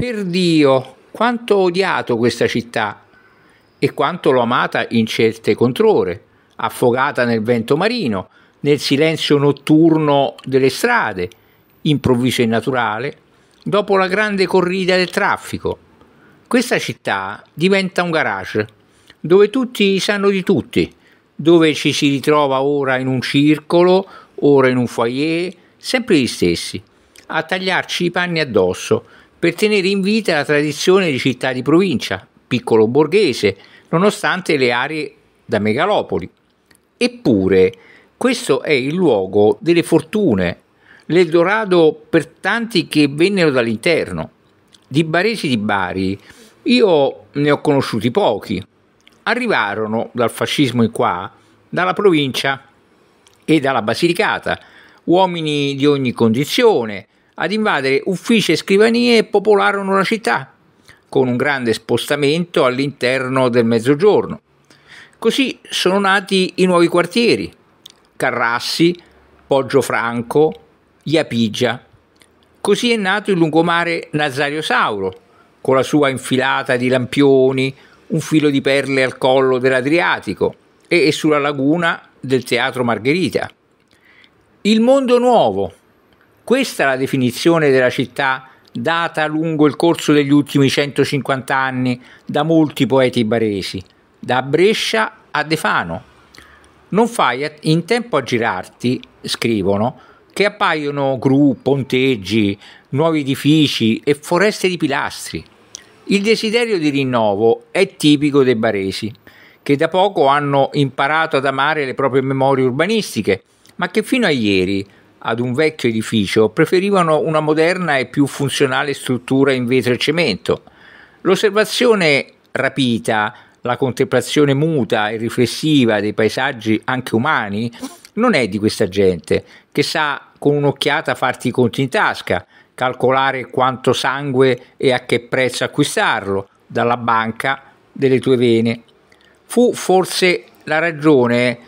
Per Dio, quanto ho odiato questa città e quanto l'ho amata in certe controre, affogata nel vento marino, nel silenzio notturno delle strade, improvviso e naturale, dopo la grande corrida del traffico. Questa città diventa un garage, dove tutti sanno di tutti, dove ci si ritrova ora in un circolo, ora in un foyer, sempre gli stessi, a tagliarci i panni addosso, per tenere in vita la tradizione di città di provincia, piccolo borghese, nonostante le aree da megalopoli. Eppure, questo è il luogo delle fortune, l'Eldorado per tanti che vennero dall'interno. Di baresi di Bari io ne ho conosciuti pochi. Arrivarono dal fascismo in qua, dalla provincia e dalla Basilicata, uomini di ogni condizione, ad invadere uffici e scrivanie e popolarono la città, con un grande spostamento all'interno del mezzogiorno. Così sono nati i nuovi quartieri, Carrassi, Poggio Franco, Iapigia. Così è nato il lungomare Nazario Sauro, con la sua infilata di lampioni, un filo di perle al collo dell'Adriatico e sulla laguna del Teatro Margherita. Il mondo nuovo, questa è la definizione della città data lungo il corso degli ultimi 150 anni da molti poeti baresi, da Brescia a Defano. Non fai in tempo a girarti, scrivono, che appaiono gru, ponteggi, nuovi edifici e foreste di pilastri. Il desiderio di rinnovo è tipico dei baresi, che da poco hanno imparato ad amare le proprie memorie urbanistiche, ma che fino a ieri ad un vecchio edificio preferivano una moderna e più funzionale struttura in vetro e cemento. L'osservazione rapita, la contemplazione muta e riflessiva dei paesaggi anche umani non è di questa gente, che sa con un'occhiata farti i conti in tasca, calcolare quanto sangue e a che prezzo acquistarlo dalla banca delle tue vene. Fu forse la ragione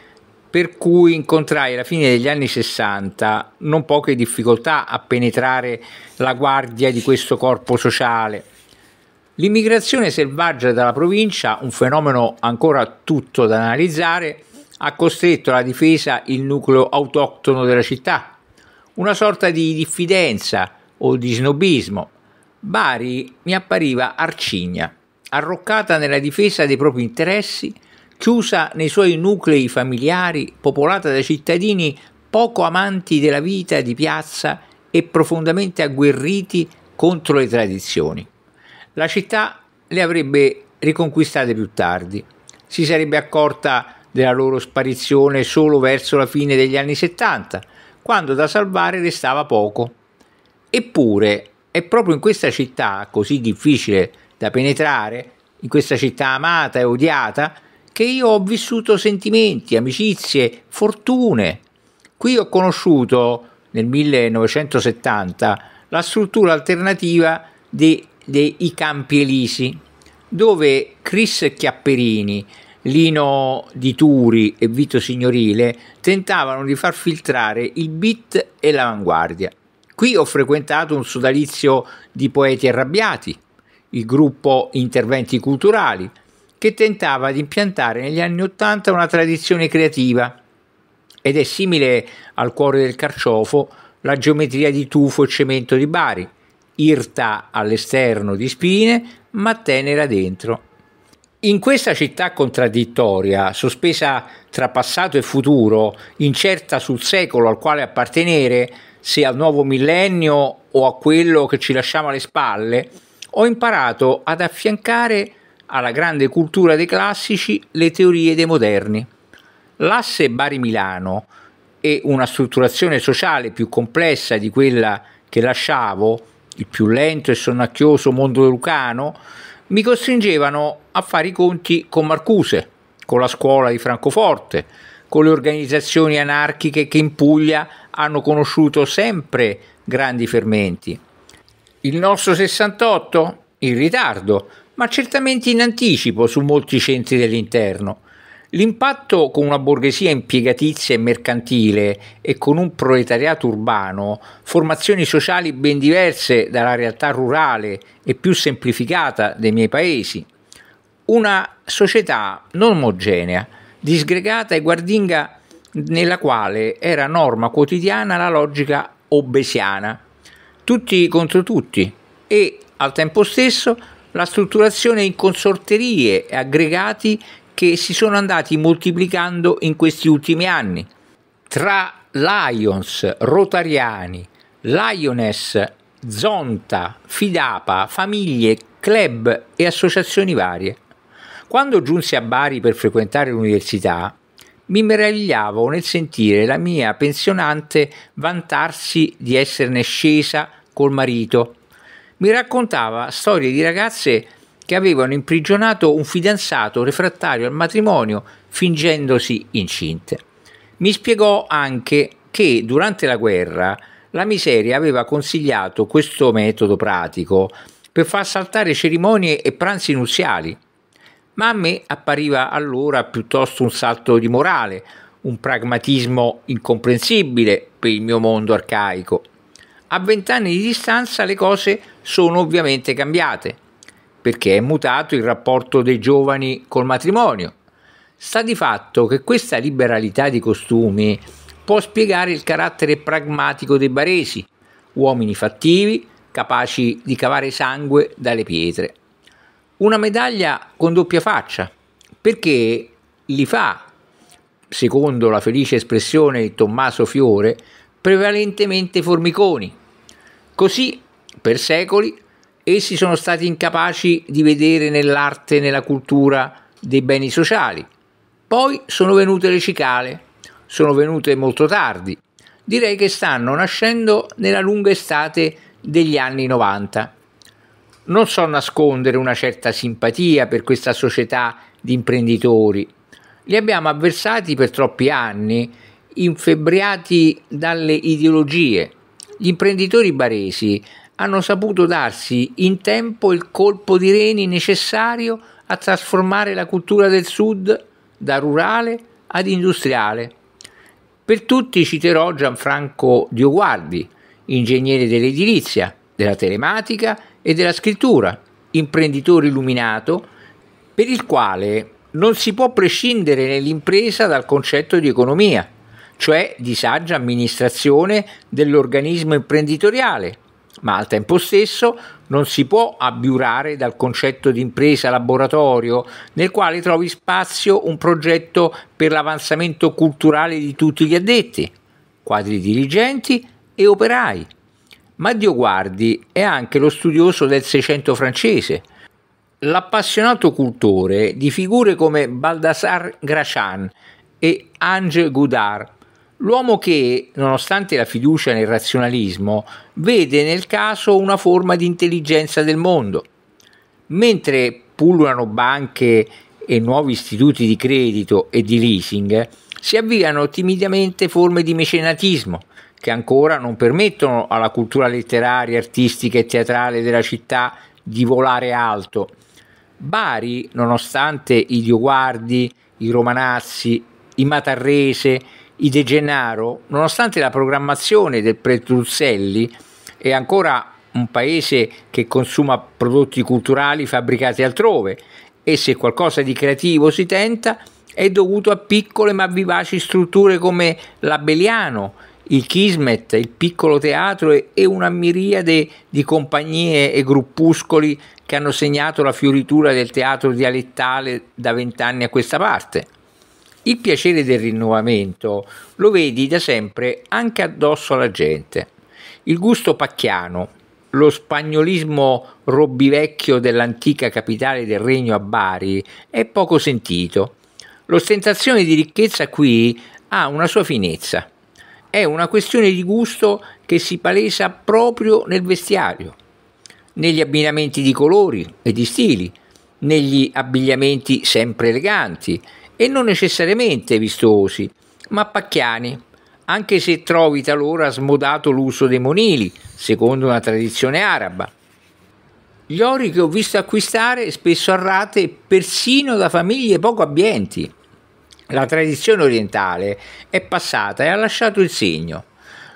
per cui incontrai alla fine degli anni 60 non poche difficoltà a penetrare la guardia di questo corpo sociale. L'immigrazione selvaggia dalla provincia, un fenomeno ancora tutto da analizzare, ha costretto alla difesa il nucleo autoctono della città, una sorta di diffidenza o di snobismo. Bari mi appariva arcigna, arroccata nella difesa dei propri interessi chiusa nei suoi nuclei familiari, popolata da cittadini poco amanti della vita di piazza e profondamente agguerriti contro le tradizioni. La città le avrebbe riconquistate più tardi, si sarebbe accorta della loro sparizione solo verso la fine degli anni 70, quando da salvare restava poco. Eppure è proprio in questa città, così difficile da penetrare, in questa città amata e odiata, che io ho vissuto sentimenti, amicizie, fortune. Qui ho conosciuto nel 1970 la struttura alternativa dei, dei Campi Elisi, dove Chris Chiapperini, Lino Di Turi e Vito Signorile tentavano di far filtrare il beat e l'avanguardia. Qui ho frequentato un sodalizio di poeti arrabbiati, il gruppo Interventi Culturali, che tentava di impiantare negli anni Ottanta una tradizione creativa ed è simile al cuore del carciofo la geometria di tufo e cemento di Bari, irta all'esterno di spine ma tenera dentro. In questa città contraddittoria, sospesa tra passato e futuro, incerta sul secolo al quale appartenere, se al nuovo millennio o a quello che ci lasciamo alle spalle, ho imparato ad affiancare alla grande cultura dei classici le teorie dei moderni. L'asse Bari-Milano e una strutturazione sociale più complessa di quella che lasciavo, il più lento e sonnacchioso mondo lucano, mi costringevano a fare i conti con Marcuse, con la scuola di Francoforte, con le organizzazioni anarchiche che in Puglia hanno conosciuto sempre grandi fermenti. Il nostro 68? In ritardo, ma certamente in anticipo su molti centri dell'interno. L'impatto con una borghesia impiegatizia e mercantile e con un proletariato urbano, formazioni sociali ben diverse dalla realtà rurale e più semplificata dei miei paesi, una società non omogenea, disgregata e guardinga nella quale era norma quotidiana la logica obesiana, tutti contro tutti e al tempo stesso la strutturazione in consorterie e aggregati che si sono andati moltiplicando in questi ultimi anni. Tra Lions, Rotariani, Lioness, Zonta, Fidapa, famiglie, club e associazioni varie. Quando giunsi a Bari per frequentare l'università, mi meravigliavo nel sentire la mia pensionante vantarsi di esserne scesa col marito mi raccontava storie di ragazze che avevano imprigionato un fidanzato refrattario al matrimonio fingendosi incinte. Mi spiegò anche che durante la guerra la miseria aveva consigliato questo metodo pratico per far saltare cerimonie e pranzi nuziali, ma a me appariva allora piuttosto un salto di morale, un pragmatismo incomprensibile per il mio mondo arcaico a vent'anni di distanza le cose sono ovviamente cambiate, perché è mutato il rapporto dei giovani col matrimonio. Sta di fatto che questa liberalità di costumi può spiegare il carattere pragmatico dei baresi, uomini fattivi, capaci di cavare sangue dalle pietre. Una medaglia con doppia faccia, perché li fa, secondo la felice espressione di Tommaso Fiore, prevalentemente formiconi, Così, per secoli, essi sono stati incapaci di vedere nell'arte e nella cultura dei beni sociali. Poi sono venute le cicale, sono venute molto tardi, direi che stanno nascendo nella lunga estate degli anni 90. Non so nascondere una certa simpatia per questa società di imprenditori. Li abbiamo avversati per troppi anni, infebbriati dalle ideologie, gli imprenditori baresi hanno saputo darsi in tempo il colpo di reni necessario a trasformare la cultura del sud da rurale ad industriale. Per tutti citerò Gianfranco Dioguardi, ingegnere dell'edilizia, della telematica e della scrittura, imprenditore illuminato, per il quale non si può prescindere nell'impresa dal concetto di economia, cioè di saggia amministrazione dell'organismo imprenditoriale, ma al tempo stesso non si può abbiurare dal concetto di impresa laboratorio nel quale trovi spazio un progetto per l'avanzamento culturale di tutti gli addetti, quadri dirigenti e operai. Ma Dio guardi è anche lo studioso del Seicento francese, l'appassionato cultore di figure come Baldassare Gracian e Ange Goudard, L'uomo che, nonostante la fiducia nel razionalismo, vede nel caso una forma di intelligenza del mondo. Mentre pullulano banche e nuovi istituti di credito e di leasing, si avviano timidamente forme di mecenatismo che ancora non permettono alla cultura letteraria, artistica e teatrale della città di volare alto. Bari, nonostante i Dioguardi, i Romanazzi, i Matarrese, i De Gennaro, nonostante la programmazione del Pretruzzelli è ancora un paese che consuma prodotti culturali fabbricati altrove e se qualcosa di creativo si tenta è dovuto a piccole ma vivaci strutture come l'Abeliano, il Kismet, il piccolo teatro e una miriade di compagnie e gruppuscoli che hanno segnato la fioritura del teatro dialettale da vent'anni a questa parte. Il piacere del rinnovamento lo vedi da sempre anche addosso alla gente. Il gusto pacchiano, lo spagnolismo robbivecchio dell'antica capitale del regno a Bari è poco sentito. L'ostentazione di ricchezza qui ha una sua finezza. È una questione di gusto che si palesa proprio nel vestiario, negli abbinamenti di colori e di stili, negli abbigliamenti sempre eleganti e non necessariamente vistosi, ma pacchiani, anche se trovi talora smodato l'uso dei monili, secondo una tradizione araba. Gli ori che ho visto acquistare spesso a rate persino da famiglie poco abbienti. La tradizione orientale è passata e ha lasciato il segno.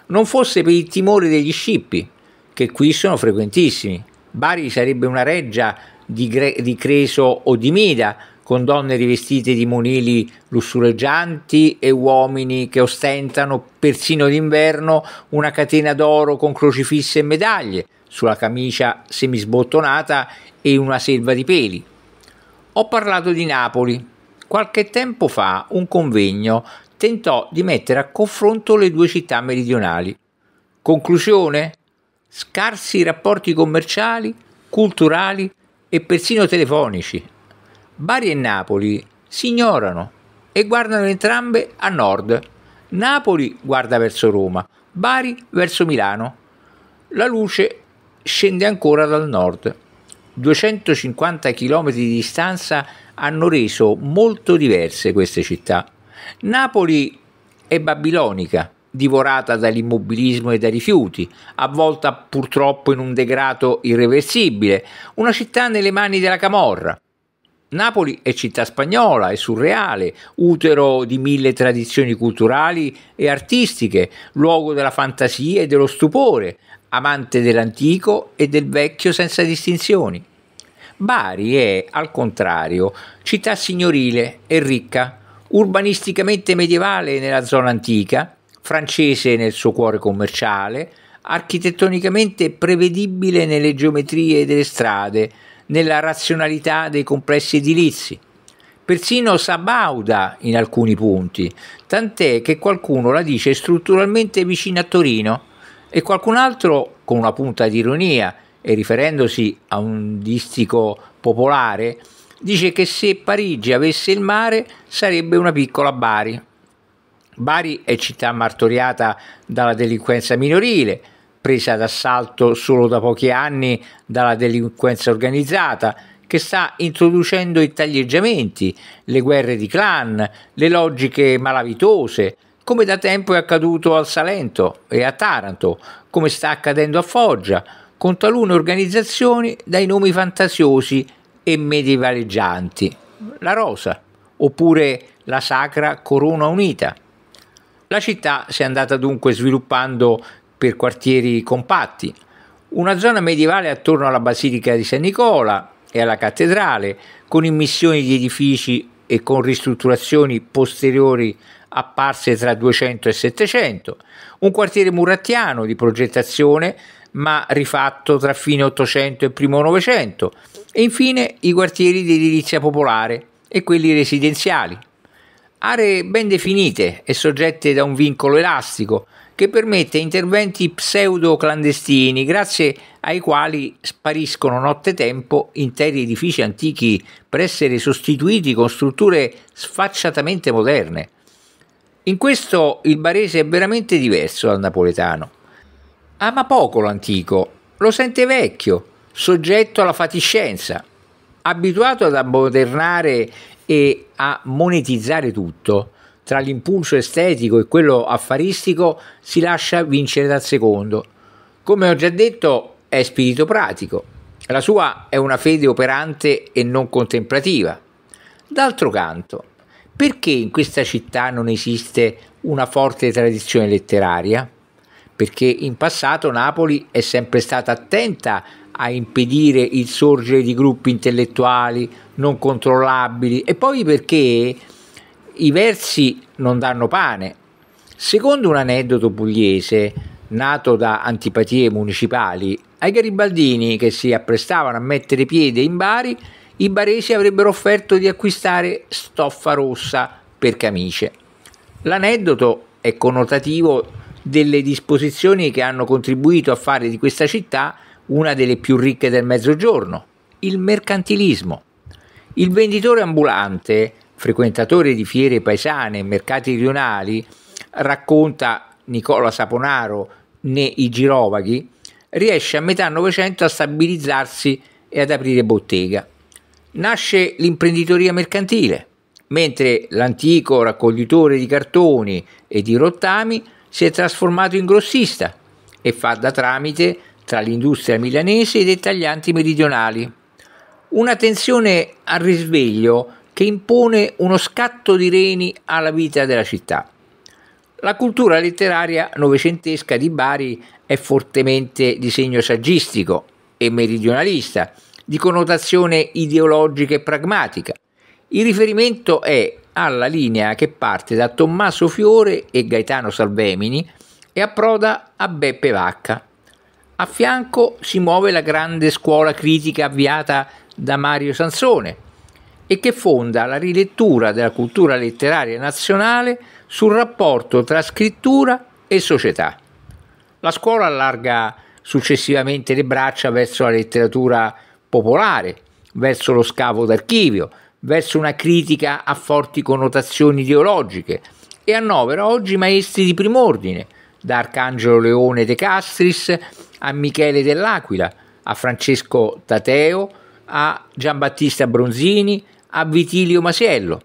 Non fosse per il timore degli scippi, che qui sono frequentissimi. Bari sarebbe una reggia di, Gre- di Creso o di Mida, con donne rivestite di monili lussureggianti e uomini che ostentano, persino d'inverno, una catena d'oro con crocifisse e medaglie sulla camicia semisbottonata e una selva di peli. Ho parlato di Napoli. Qualche tempo fa un convegno tentò di mettere a confronto le due città meridionali. Conclusione? Scarsi rapporti commerciali, culturali e persino telefonici. Bari e Napoli si ignorano e guardano entrambe a nord. Napoli guarda verso Roma, Bari verso Milano. La luce scende ancora dal nord. 250 km di distanza hanno reso molto diverse queste città. Napoli è babilonica, divorata dall'immobilismo e dai rifiuti, avvolta purtroppo in un degrado irreversibile, una città nelle mani della camorra, Napoli è città spagnola, è surreale, utero di mille tradizioni culturali e artistiche, luogo della fantasia e dello stupore, amante dell'antico e del vecchio senza distinzioni. Bari è, al contrario, città signorile e ricca, urbanisticamente medievale nella zona antica, francese nel suo cuore commerciale, architettonicamente prevedibile nelle geometrie delle strade, nella razionalità dei complessi edilizi. Persino sabauda in alcuni punti, tant'è che qualcuno la dice strutturalmente vicina a Torino e qualcun altro, con una punta di ironia e riferendosi a un distico popolare, dice che se Parigi avesse il mare sarebbe una piccola Bari. Bari è città martoriata dalla delinquenza minorile, presa d'assalto solo da pochi anni dalla delinquenza organizzata, che sta introducendo i taglieggiamenti, le guerre di clan, le logiche malavitose, come da tempo è accaduto al Salento e a Taranto, come sta accadendo a Foggia, con talune organizzazioni dai nomi fantasiosi e medievaleggianti. La Rosa, oppure la Sacra Corona Unita. La città si è andata dunque sviluppando per quartieri compatti, una zona medievale attorno alla Basilica di San Nicola e alla cattedrale, con immissioni di edifici e con ristrutturazioni posteriori apparse tra 200 e 700, un quartiere murattiano di progettazione ma rifatto tra fine 800 e primo 900 e infine i quartieri di edilizia popolare e quelli residenziali. Aree ben definite e soggette da un vincolo elastico che permette interventi pseudo clandestini grazie ai quali spariscono nottetempo interi edifici antichi per essere sostituiti con strutture sfacciatamente moderne. In questo il barese è veramente diverso dal napoletano. Ama poco l'antico, lo sente vecchio, soggetto alla fatiscenza, abituato ad ammodernare e a monetizzare tutto tra l'impulso estetico e quello affaristico si lascia vincere dal secondo. Come ho già detto, è spirito pratico. La sua è una fede operante e non contemplativa. D'altro canto, perché in questa città non esiste una forte tradizione letteraria? Perché in passato Napoli è sempre stata attenta a impedire il sorgere di gruppi intellettuali non controllabili e poi perché i versi non danno pane. Secondo un aneddoto pugliese, nato da antipatie municipali, ai garibaldini che si apprestavano a mettere piede in Bari, i baresi avrebbero offerto di acquistare stoffa rossa per camice. L'aneddoto è connotativo delle disposizioni che hanno contribuito a fare di questa città una delle più ricche del Mezzogiorno, il mercantilismo. Il venditore ambulante frequentatore di fiere paesane e mercati rionali, racconta Nicola Saponaro né i Girovaghi, riesce a metà Novecento a stabilizzarsi e ad aprire bottega. Nasce l'imprenditoria mercantile, mentre l'antico raccoglitore di cartoni e di rottami si è trasformato in grossista e fa da tramite tra l'industria milanese e i taglianti meridionali. Una tensione al risveglio che impone uno scatto di reni alla vita della città. La cultura letteraria novecentesca di Bari è fortemente di segno saggistico e meridionalista, di connotazione ideologica e pragmatica. Il riferimento è alla linea che parte da Tommaso Fiore e Gaetano Salvemini e approda a Beppe Vacca. A fianco si muove la grande scuola critica avviata da Mario Sansone, e che fonda la rilettura della cultura letteraria nazionale sul rapporto tra scrittura e società. La scuola allarga successivamente le braccia verso la letteratura popolare, verso lo scavo d'archivio, verso una critica a forti connotazioni ideologiche e annovera oggi maestri di prim'ordine, da Arcangelo Leone De Castris a Michele dell'Aquila, a Francesco Tateo, a Giambattista Bronzini, a Vitilio Masiello.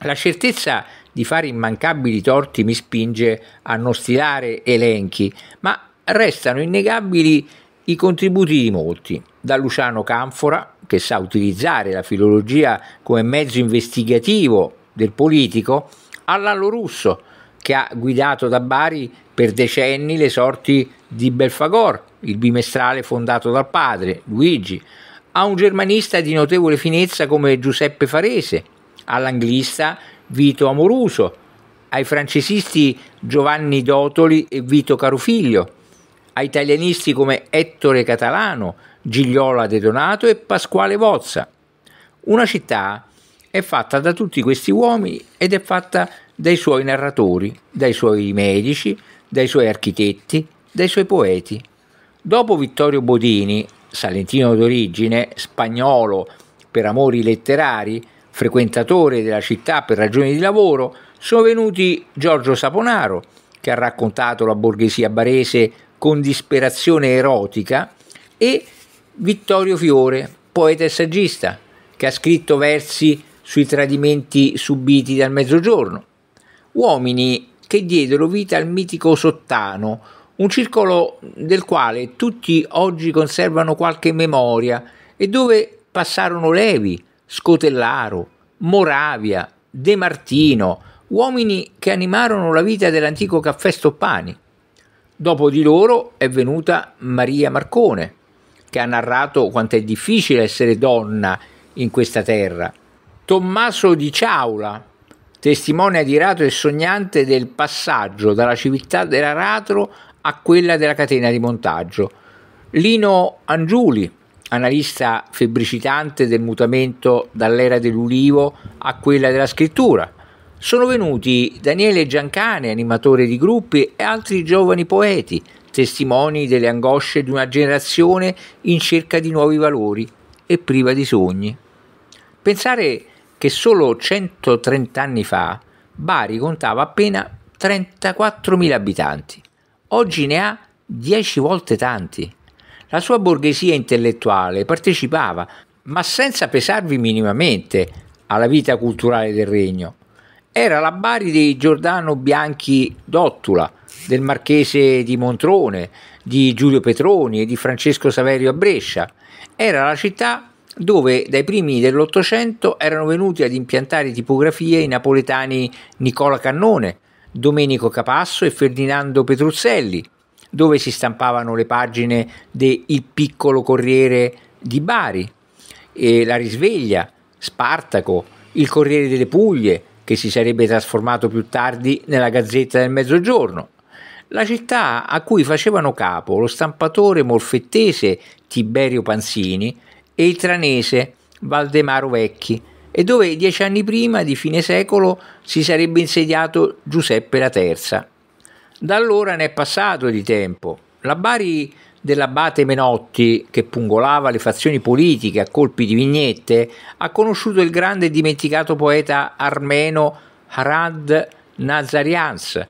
La certezza di fare immancabili torti mi spinge a non stilare elenchi, ma restano innegabili i contributi di molti, da Luciano Canfora, che sa utilizzare la filologia come mezzo investigativo del politico, all'Allo Russo, che ha guidato da Bari per decenni le sorti di Belfagor, il bimestrale fondato dal padre, Luigi, a un germanista di notevole finezza come Giuseppe Farese, all'anglista Vito Amoruso, ai francesisti Giovanni Dotoli e Vito Carofiglio, a italianisti come Ettore Catalano, Gigliola De Donato e Pasquale Vozza. Una città è fatta da tutti questi uomini ed è fatta dai suoi narratori, dai suoi medici, dai suoi architetti, dai suoi poeti. Dopo Vittorio Bodini salentino d'origine, spagnolo per amori letterari, frequentatore della città per ragioni di lavoro, sono venuti Giorgio Saponaro, che ha raccontato la borghesia barese con disperazione erotica, e Vittorio Fiore, poeta e saggista, che ha scritto versi sui tradimenti subiti dal Mezzogiorno. Uomini che diedero vita al mitico Sottano, un circolo del quale tutti oggi conservano qualche memoria e dove passarono Levi, Scotellaro, Moravia, De Martino, uomini che animarono la vita dell'antico caffè Stoppani. Dopo di loro è venuta Maria Marcone, che ha narrato quanto è difficile essere donna in questa terra. Tommaso di Ciaula, testimone adirato e sognante del passaggio dalla civiltà dell'aratro a quella della catena di montaggio. Lino Angiuli, analista febbricitante del mutamento dall'era dell'ulivo a quella della scrittura. Sono venuti Daniele Giancane, animatore di gruppi, e altri giovani poeti, testimoni delle angosce di una generazione in cerca di nuovi valori e priva di sogni. Pensare che solo 130 anni fa Bari contava appena 34.000 abitanti oggi ne ha dieci volte tanti. La sua borghesia intellettuale partecipava, ma senza pesarvi minimamente, alla vita culturale del regno. Era la Bari dei Giordano Bianchi Dottula, del marchese di Montrone, di Giulio Petroni e di Francesco Saverio a Brescia. Era la città dove dai primi dell'Ottocento erano venuti ad impiantare tipografie i napoletani Nicola Cannone, Domenico Capasso e Ferdinando Petruzzelli, dove si stampavano le pagine de Il piccolo Corriere di Bari, La Risveglia, Spartaco, Il Corriere delle Puglie, che si sarebbe trasformato più tardi nella Gazzetta del Mezzogiorno. La città a cui facevano capo lo stampatore molfettese Tiberio Panzini e il tranese Valdemaro Vecchi, e dove dieci anni prima, di fine secolo, si sarebbe insediato Giuseppe III. Da allora ne è passato di tempo. La Bari dell'abate Menotti, che pungolava le fazioni politiche a colpi di vignette, ha conosciuto il grande e dimenticato poeta armeno Harad Nazarians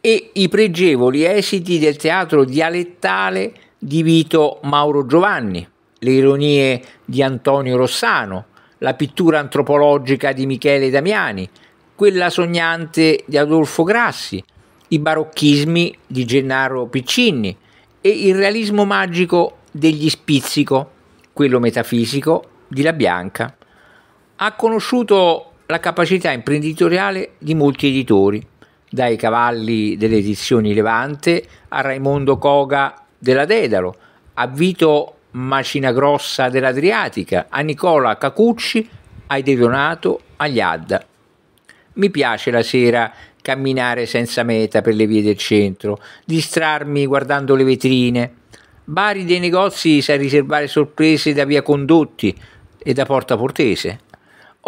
e i pregevoli esiti del teatro dialettale di Vito Mauro Giovanni, le ironie di Antonio Rossano, la pittura antropologica di Michele Damiani, quella sognante di Adolfo Grassi, i barocchismi di Gennaro Piccinni e il realismo magico degli Spizzico, quello metafisico di La Bianca. Ha conosciuto la capacità imprenditoriale di molti editori, dai cavalli delle edizioni Levante a Raimondo Coga della Dedalo, a Vito Macinagrossa dell'Adriatica, a Nicola Cacucci, ai De Donato, agli Adda. Mi piace la sera camminare senza meta per le vie del centro, distrarmi guardando le vetrine. Bari dei negozi sa riservare sorprese da via Condotti e da Porta Portese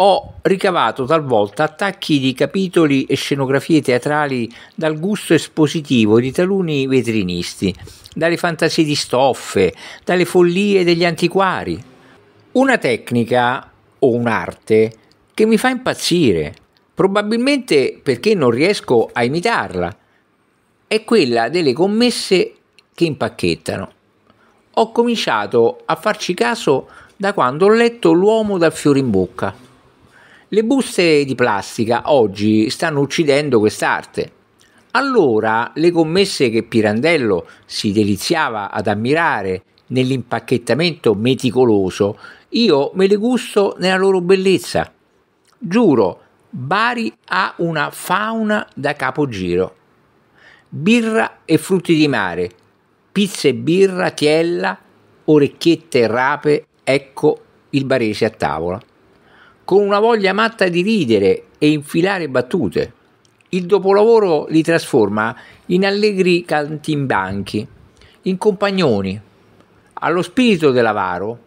ho ricavato talvolta attacchi di capitoli e scenografie teatrali dal gusto espositivo di taluni vetrinisti, dalle fantasie di stoffe, dalle follie degli antiquari. Una tecnica o un'arte che mi fa impazzire, probabilmente perché non riesco a imitarla, è quella delle commesse che impacchettano. Ho cominciato a farci caso da quando ho letto L'uomo dal fiore in bocca le buste di plastica oggi stanno uccidendo quest'arte. Allora le commesse che Pirandello si deliziava ad ammirare nell'impacchettamento meticoloso, io me le gusto nella loro bellezza. Giuro, Bari ha una fauna da capogiro. Birra e frutti di mare, pizza e birra, tiella, orecchiette e rape, ecco il barese a tavola con una voglia matta di ridere e infilare battute. Il dopolavoro li trasforma in allegri cantimbanchi, in compagnoni. Allo spirito dell'avaro,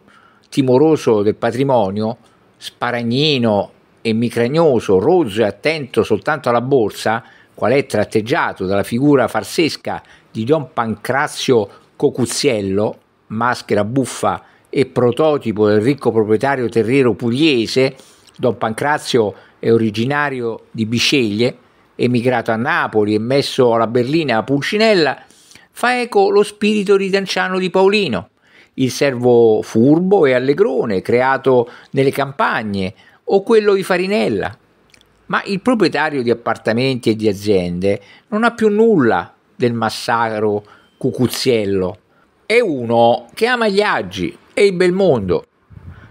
timoroso del patrimonio, sparagnino e micragnoso, rozzo e attento soltanto alla borsa, qual è tratteggiato dalla figura farsesca di Don Pancrazio Cocuziello, maschera buffa e prototipo del ricco proprietario terriero pugliese, Don Pancrazio è originario di Bisceglie, emigrato a Napoli e messo alla berlina a Pulcinella, fa eco lo spirito ridanciano di Paolino, il servo furbo e allegrone creato nelle campagne o quello di Farinella. Ma il proprietario di appartamenti e di aziende non ha più nulla del massacro Cucuzziello. È uno che ama gli agi e il bel mondo.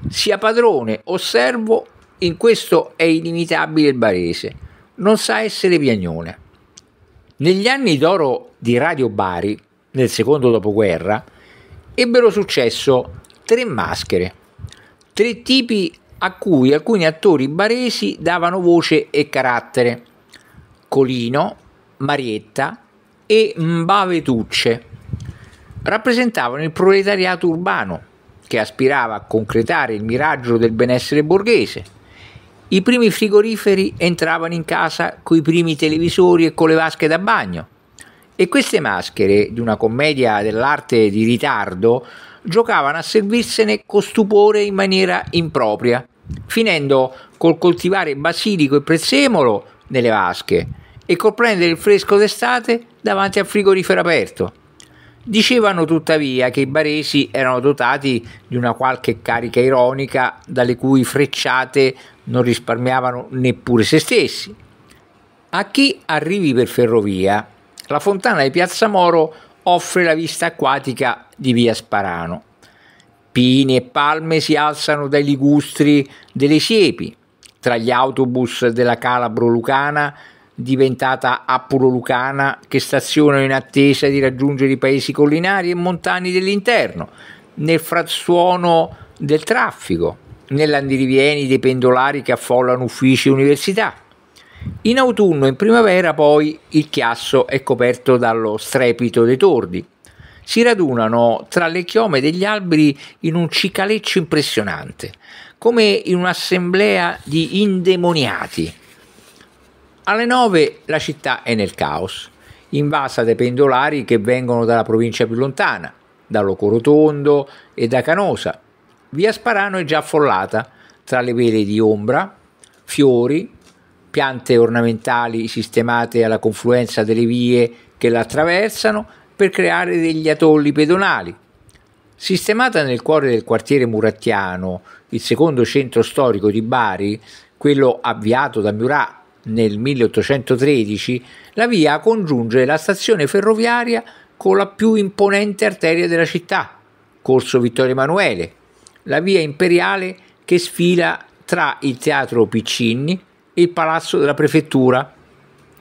Sia padrone o servo in questo è inimitabile il barese, non sa essere piagnone. Negli anni d'oro di Radio Bari, nel secondo dopoguerra, ebbero successo tre maschere, tre tipi a cui alcuni attori baresi davano voce e carattere, Colino, Marietta e Mbavetucce. Rappresentavano il proletariato urbano, che aspirava a concretare il miraggio del benessere borghese i primi frigoriferi entravano in casa coi primi televisori e con le vasche da bagno. E queste maschere, di una commedia dell'arte di ritardo, giocavano a servirsene con stupore in maniera impropria, finendo col coltivare basilico e prezzemolo nelle vasche e col prendere il fresco d'estate davanti al frigorifero aperto. Dicevano tuttavia che i baresi erano dotati di una qualche carica ironica dalle cui frecciate non risparmiavano neppure se stessi. A chi arrivi per ferrovia, la fontana di Piazza Moro offre la vista acquatica di Via Sparano. Pini e palme si alzano dai ligustri delle siepi, tra gli autobus della Calabro Lucana diventata appulo-lucana, che staziona in attesa di raggiungere i paesi collinari e montani dell'interno, nel frazzuono del traffico, nell'andirivieni dei pendolari che affollano uffici e università. In autunno e in primavera poi il chiasso è coperto dallo strepito dei tordi. Si radunano tra le chiome degli alberi in un cicaleccio impressionante, come in un'assemblea di indemoniati alle 9 la città è nel caos, invasa dai pendolari che vengono dalla provincia più lontana, da Locorotondo e da Canosa. Via Sparano è già affollata tra le vele di ombra, fiori, piante ornamentali sistemate alla confluenza delle vie che la attraversano per creare degli atolli pedonali. Sistemata nel cuore del quartiere murattiano, il secondo centro storico di Bari, quello avviato da Murat nel 1813 la via congiunge la stazione ferroviaria con la più imponente arteria della città, Corso Vittorio Emanuele, la via imperiale che sfila tra il teatro Piccinni e il palazzo della prefettura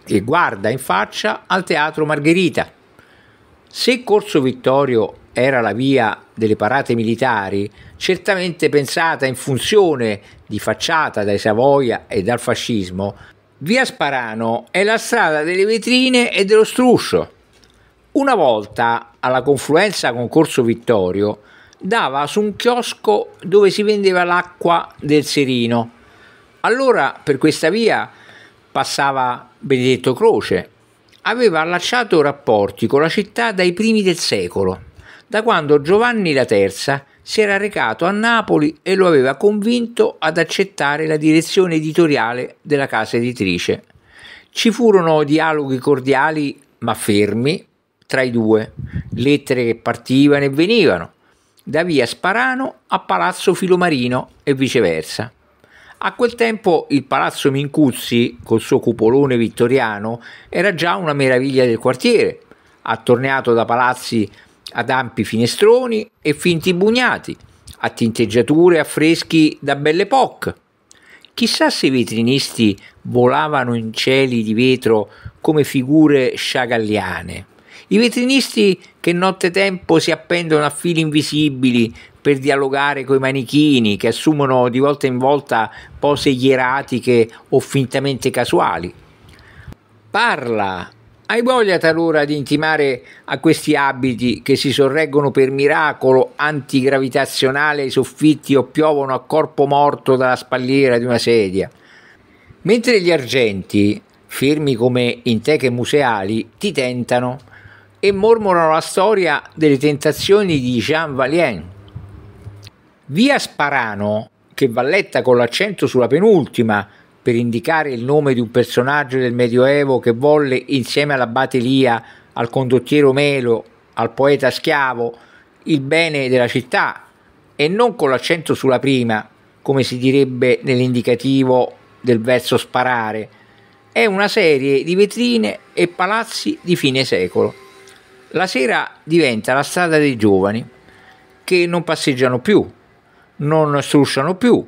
e guarda in faccia al teatro Margherita. Se Corso Vittorio era la via delle parate militari, certamente pensata in funzione di facciata dai Savoia e dal fascismo, Via Sparano è la strada delle vetrine e dello struscio. Una volta, alla confluenza con Corso Vittorio, dava su un chiosco dove si vendeva l'acqua del Serino. Allora, per questa via passava Benedetto Croce. Aveva allacciato rapporti con la città dai primi del secolo, da quando Giovanni la Terza si era recato a Napoli e lo aveva convinto ad accettare la direzione editoriale della casa editrice. Ci furono dialoghi cordiali ma fermi tra i due, lettere che partivano e venivano, da via Sparano a Palazzo Filomarino e viceversa. A quel tempo il Palazzo Mincuzzi, col suo cupolone vittoriano, era già una meraviglia del quartiere, attorniato da palazzi ad ampi finestroni e finti bugnati, a tinteggiature e affreschi da belle poc. Chissà se i vetrinisti volavano in cieli di vetro come figure sciagalliane. I vetrinisti che nottetempo si appendono a fili invisibili per dialogare coi manichini che assumono di volta in volta pose ieratiche o fintamente casuali. Parla, hai voglia talora di intimare a questi abiti che si sorreggono per miracolo antigravitazionale ai soffitti o piovono a corpo morto dalla spalliera di una sedia? Mentre gli argenti, fermi come in teche museali, ti tentano e mormorano la storia delle tentazioni di Jean Valien. Via Sparano, che va letta con l'accento sulla penultima, per indicare il nome di un personaggio del Medioevo che volle, insieme all'abbate Lia, al condottiero Melo, al poeta Schiavo, il bene della città, e non con l'accento sulla prima, come si direbbe nell'indicativo del verso sparare, è una serie di vetrine e palazzi di fine secolo. La sera diventa la strada dei giovani, che non passeggiano più, non strusciano più,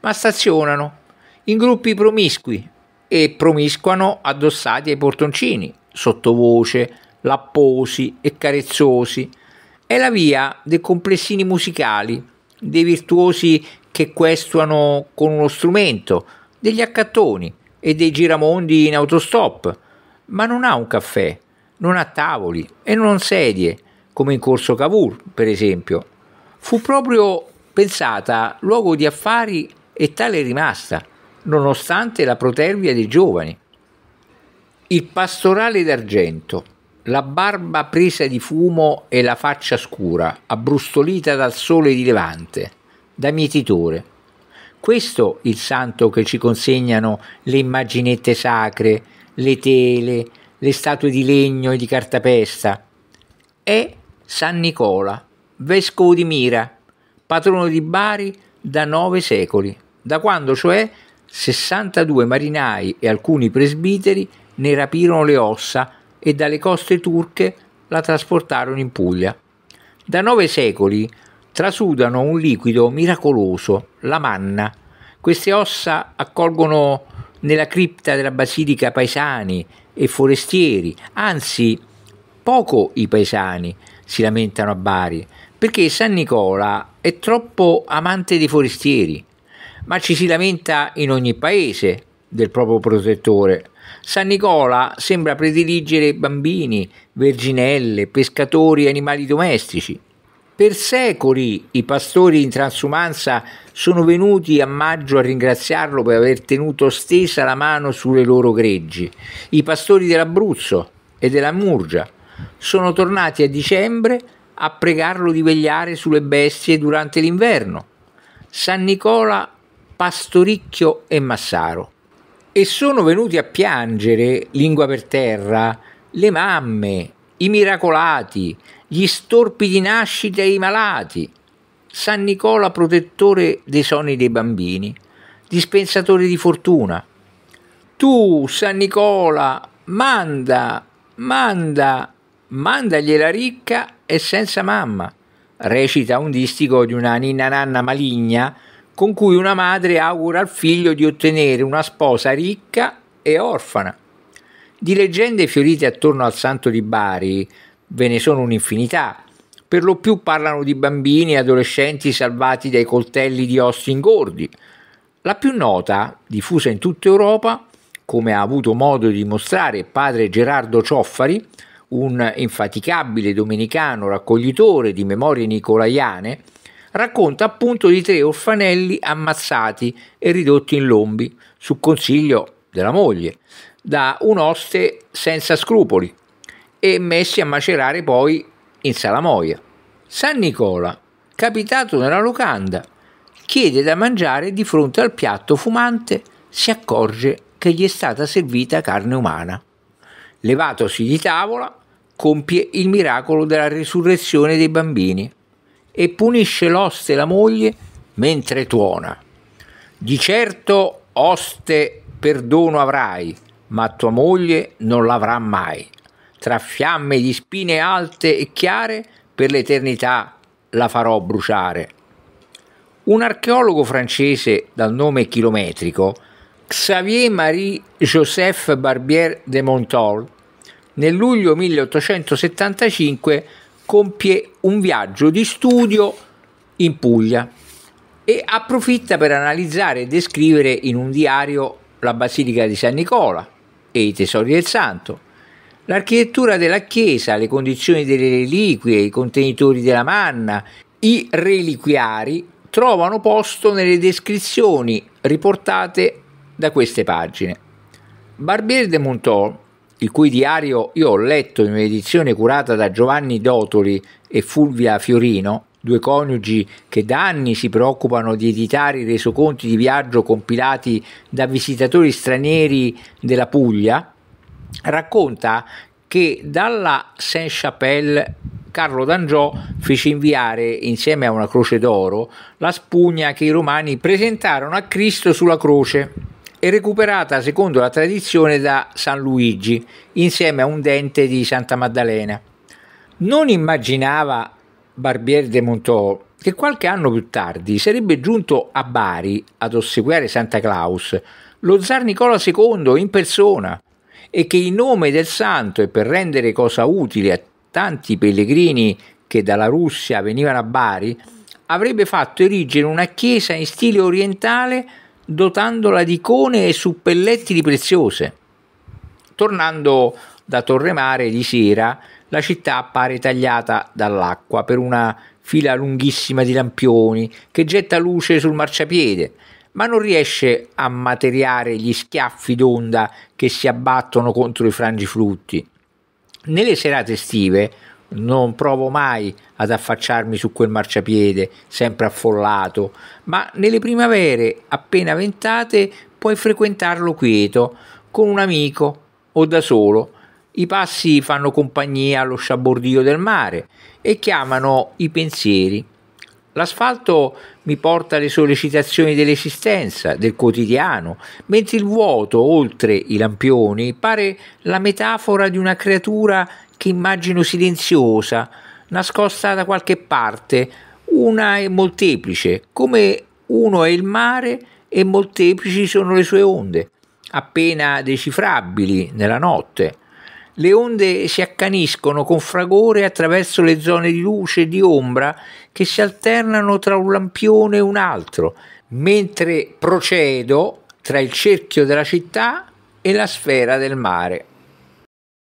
ma stazionano in gruppi promiscui e promiscuano addossati ai portoncini, sottovoce, lapposi e carezzosi. È la via dei complessini musicali, dei virtuosi che questuano con uno strumento, degli accattoni e dei giramondi in autostop, ma non ha un caffè, non ha tavoli e non sedie, come in corso Cavour, per esempio. Fu proprio pensata luogo di affari e tale è rimasta nonostante la protervia dei giovani. Il pastorale d'argento, la barba presa di fumo e la faccia scura, abbrustolita dal sole di levante, da mietitore. Questo il santo che ci consegnano le immaginette sacre, le tele, le statue di legno e di cartapesta. È San Nicola, vescovo di Mira, patrono di Bari da nove secoli, da quando cioè 62 marinai e alcuni presbiteri ne rapirono le ossa e dalle coste turche la trasportarono in Puglia. Da nove secoli trasudano un liquido miracoloso, la manna. Queste ossa accolgono nella cripta della basilica paesani e forestieri, anzi poco i paesani si lamentano a Bari, perché San Nicola è troppo amante dei forestieri ma ci si lamenta in ogni paese del proprio protettore. San Nicola sembra prediligere bambini, verginelle, pescatori e animali domestici. Per secoli i pastori in transumanza sono venuti a maggio a ringraziarlo per aver tenuto stesa la mano sulle loro greggi. I pastori dell'Abruzzo e della Murgia sono tornati a dicembre a pregarlo di vegliare sulle bestie durante l'inverno. San Nicola Pastoricchio e Massaro. E sono venuti a piangere, lingua per terra, le mamme, i miracolati, gli storpi di nascita e i malati, San Nicola protettore dei sogni dei bambini, dispensatore di fortuna. Tu, San Nicola, manda, manda, mandagliela ricca e senza mamma, recita un distico di una ninna nanna maligna con cui una madre augura al figlio di ottenere una sposa ricca e orfana. Di leggende fiorite attorno al santo di Bari ve ne sono un'infinità. Per lo più parlano di bambini e adolescenti salvati dai coltelli di ossi ingordi. La più nota, diffusa in tutta Europa, come ha avuto modo di dimostrare padre Gerardo Cioffari, un infaticabile domenicano raccoglitore di memorie nicolaiane, racconta appunto di tre orfanelli ammazzati e ridotti in lombi, su consiglio della moglie, da un oste senza scrupoli e messi a macerare poi in salamoia. San Nicola, capitato nella locanda, chiede da mangiare e di fronte al piatto fumante si accorge che gli è stata servita carne umana. Levatosi di tavola, compie il miracolo della risurrezione dei bambini e punisce l'oste la moglie mentre tuona. Di certo oste perdono avrai, ma tua moglie non l'avrà mai. Tra fiamme di spine alte e chiare per l'eternità la farò bruciare. Un archeologo francese dal nome chilometrico, Xavier Marie Joseph Barbier de Montol, nel luglio 1875 compie un viaggio di studio in Puglia e approfitta per analizzare e descrivere in un diario la Basilica di San Nicola e i tesori del santo, l'architettura della chiesa, le condizioni delle reliquie, i contenitori della manna, i reliquiari trovano posto nelle descrizioni riportate da queste pagine. Barbier de Monton il cui diario io ho letto in un'edizione curata da Giovanni Dotoli e Fulvia Fiorino, due coniugi che da anni si preoccupano di editare i resoconti di viaggio compilati da visitatori stranieri della Puglia, racconta che dalla Saint-Chapelle Carlo d'Angiò fece inviare, insieme a una croce d'oro, la spugna che i romani presentarono a Cristo sulla croce e recuperata secondo la tradizione da San Luigi insieme a un dente di Santa Maddalena. Non immaginava Barbier de Montò che qualche anno più tardi sarebbe giunto a Bari ad ossequiare Santa Claus lo zar Nicola II in persona e che in nome del santo e per rendere cosa utile a tanti pellegrini che dalla Russia venivano a Bari avrebbe fatto erigere una chiesa in stile orientale dotandola di icone e suppellettili preziose. Tornando da Torremare di sera, la città appare tagliata dall'acqua per una fila lunghissima di lampioni che getta luce sul marciapiede, ma non riesce a materiare gli schiaffi d'onda che si abbattono contro i frangiflutti. Nelle serate estive non provo mai ad affacciarmi su quel marciapiede, sempre affollato, ma nelle primavere appena ventate puoi frequentarlo quieto, con un amico o da solo. I passi fanno compagnia allo sciabordio del mare e chiamano i pensieri. L'asfalto mi porta le sollecitazioni dell'esistenza, del quotidiano, mentre il vuoto, oltre i lampioni, pare la metafora di una creatura che immagino silenziosa, nascosta da qualche parte, una e molteplice, come uno è il mare e molteplici sono le sue onde, appena decifrabili nella notte. Le onde si accaniscono con fragore attraverso le zone di luce e di ombra che si alternano tra un lampione e un altro, mentre procedo tra il cerchio della città e la sfera del mare.